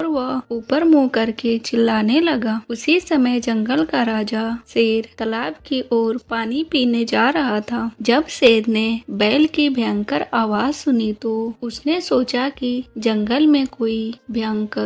और वह ऊपर मुंह करके चिल्लाने लगा उसी समय जंगल का राजा शेर तालाब की ओर पानी पीने जा रहा था जब शेर ने बैल की भयंकर आवाज सुनी तो उसने सोचा कि जंगल में कोई भयंकर